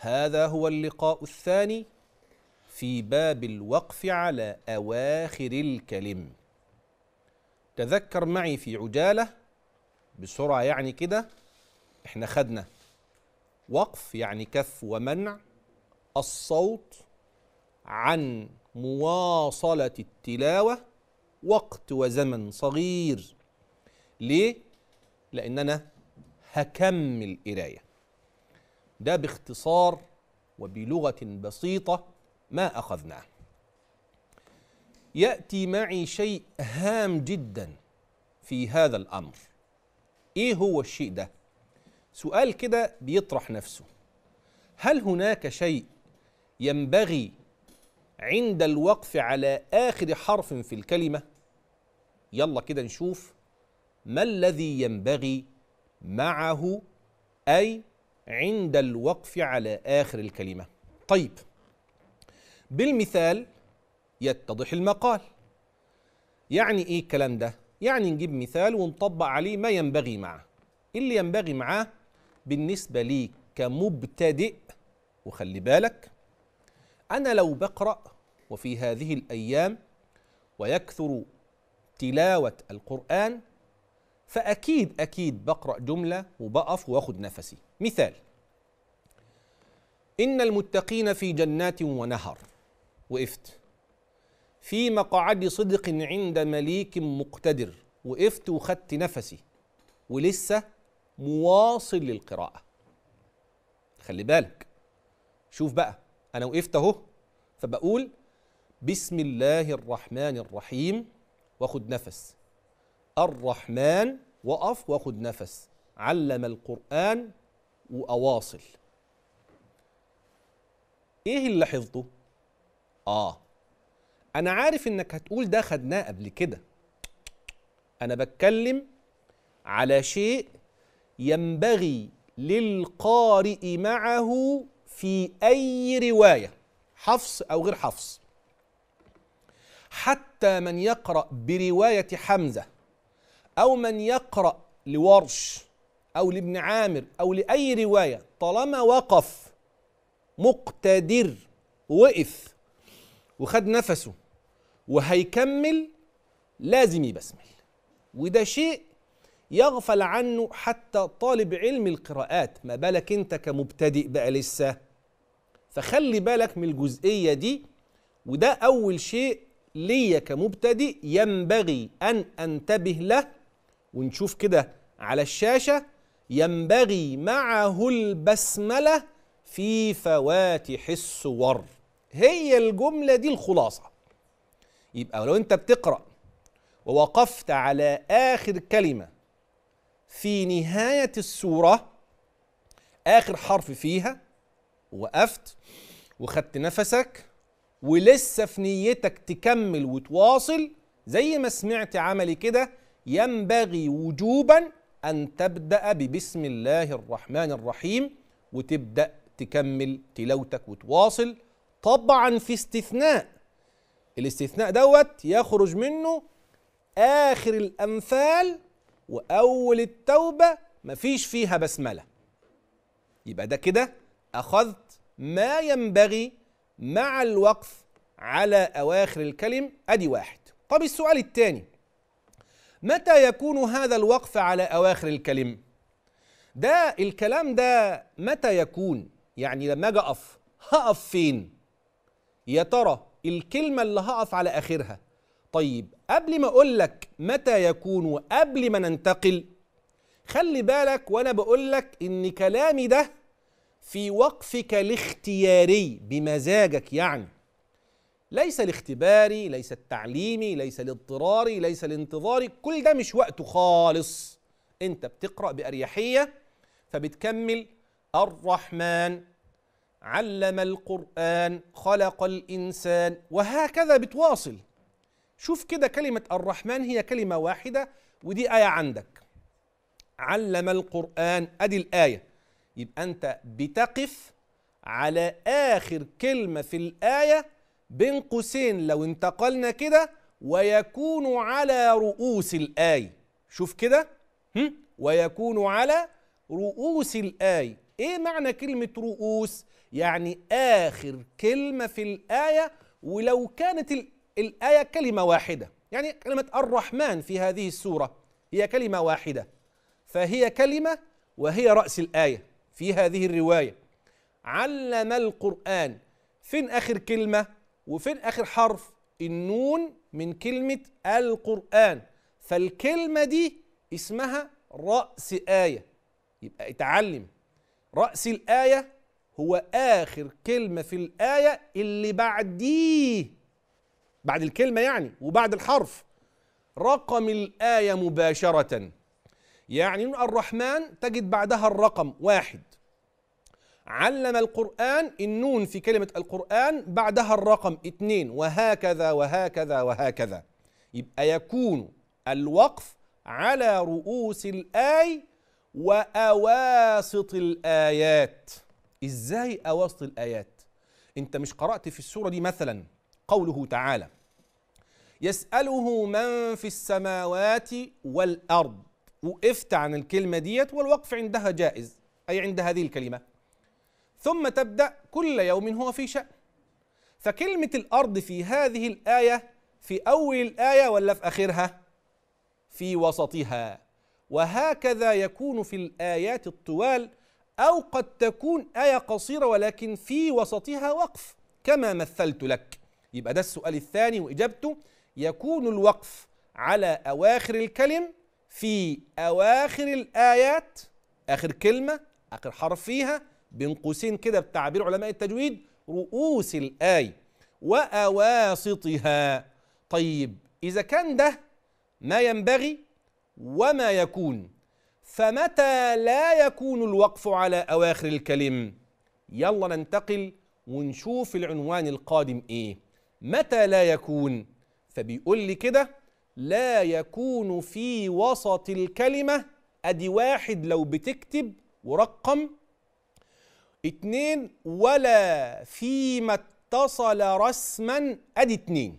هذا هو اللقاء الثاني في باب الوقف على اواخر الكلم تذكر معي في عجاله بسرعه يعني كده احنا خدنا وقف يعني كف ومنع الصوت عن مواصله التلاوه وقت وزمن صغير ليه لان انا هكمل قرايه ده باختصار وبلغه بسيطه ما اخذناه ياتي معي شيء هام جدا في هذا الامر ايه هو الشيء ده سؤال كده بيطرح نفسه هل هناك شيء ينبغي عند الوقف على اخر حرف في الكلمه يلا كده نشوف ما الذي ينبغي معه اي عند الوقف على آخر الكلمة طيب بالمثال يتضح المقال يعني إيه الكلام ده؟ يعني نجيب مثال ونطبق عليه ما ينبغي معه إيه اللي ينبغي معاه بالنسبة لي كمبتدئ وخلي بالك أنا لو بقرأ وفي هذه الأيام ويكثر تلاوة القرآن فأكيد أكيد بقرأ جملة وبقف وآخد نفسي مثال إن المتقين في جنات ونهر وقفت في مقعد صدق عند مليك مقتدر وقفت وخدت نفسي ولسه مواصل للقراءة خلي بالك شوف بقى أنا وقفت أهو فبقول بسم الله الرحمن الرحيم واخد نفس الرحمن وقف واخد نفس علم القرآن واواصل ايه اللي لاحظته اه انا عارف انك هتقول ده خدناه قبل كده انا بتكلم على شيء ينبغي للقارئ معه في اي روايه حفص او غير حفص حتى من يقرا بروايه حمزه او من يقرا لورش أو لابن عامر أو لأي رواية طالما وقف مقتدر وقف وخد نفسه وهيكمل لازم يبسمل وده شيء يغفل عنه حتى طالب علم القراءات ما بالك انت كمبتدئ بقى لسه فخلي بالك من الجزئية دي وده أول شيء ليا كمبتدئ ينبغي أن أنتبه له ونشوف كده على الشاشة ينبغي معه البسملة في فواتح السور هي الجملة دي الخلاصة يبقى لو أنت بتقرأ ووقفت على آخر كلمة في نهاية السورة آخر حرف فيها وقفت وخدت نفسك ولسه في نيتك تكمل وتواصل زي ما سمعت عملي كده ينبغي وجوبا أن تبدأ ببسم الله الرحمن الرحيم وتبدأ تكمل تلاوتك وتواصل طبعا في استثناء الاستثناء دوت يخرج منه آخر الأنفال وأول التوبة مفيش فيها بسملة يبقى ده كده أخذت ما ينبغي مع الوقف على أواخر الكلم أدي واحد طب السؤال الثاني متى يكون هذا الوقف على أواخر الكلم ده الكلام ده متى يكون يعني لما أجي أقف هقف فين يا ترى الكلمة اللي هقف على آخرها طيب قبل ما أقول لك متى يكون وقبل ما ننتقل خلي بالك وأنا بقول لك إن كلامي ده في وقفك الاختياري بمزاجك يعني ليس لاختباري ليس التعليمي ليس لاضطراري ليس لانتظاري كل ده مش وقته خالص انت بتقرأ بأريحية فبتكمل الرحمن علم القرآن خلق الإنسان وهكذا بتواصل شوف كده كلمة الرحمن هي كلمة واحدة ودي آية عندك علم القرآن أدي الآية يبقى أنت بتقف على آخر كلمة في الآية بين قوسين لو انتقلنا كده ويكون على رؤوس الآي شوف كده ويكون على رؤوس الآي ايه معنى كلمة رؤوس يعني آخر كلمة في الآية ولو كانت الآية كلمة واحدة يعني كلمة الرحمن في هذه السورة هي كلمة واحدة فهي كلمة وهي رأس الآية في هذه الرواية علم القرآن فين آخر كلمة وفين اخر حرف النون من كلمه القران فالكلمه دي اسمها راس ايه يبقى اتعلم راس الايه هو اخر كلمه في الايه اللي بعديه بعد الكلمه يعني وبعد الحرف رقم الايه مباشره يعني الرحمن تجد بعدها الرقم واحد علم القرآن النون في كلمة القرآن بعدها الرقم اثنين وهكذا وهكذا وهكذا يبقى يكون الوقف على رؤوس الآي وأواسط الآيات إزاي أواسط الآيات؟ أنت مش قرأت في السورة دي مثلا قوله تعالى يسأله من في السماوات والأرض وقفت عن الكلمة ديت والوقف عندها جائز أي عند هذه الكلمة ثم تبدا كل يوم هو في شان فكلمه الارض في هذه الايه في اول الايه ولا في اخرها في وسطها وهكذا يكون في الايات الطوال او قد تكون ايه قصيره ولكن في وسطها وقف كما مثلت لك يبقى ده السؤال الثاني واجابته يكون الوقف على اواخر الكلم في اواخر الايات اخر كلمه اخر حرف فيها بين قوسين كده بتعبير علماء التجويد رؤوس الآي وأواسطها طيب إذا كان ده ما ينبغي وما يكون فمتى لا يكون الوقف على أواخر الكلم يلا ننتقل ونشوف العنوان القادم إيه متى لا يكون فبيقول لي كده لا يكون في وسط الكلمة أدي واحد لو بتكتب ورقم اتنين ولا فيما اتصل رسما ادي اتنين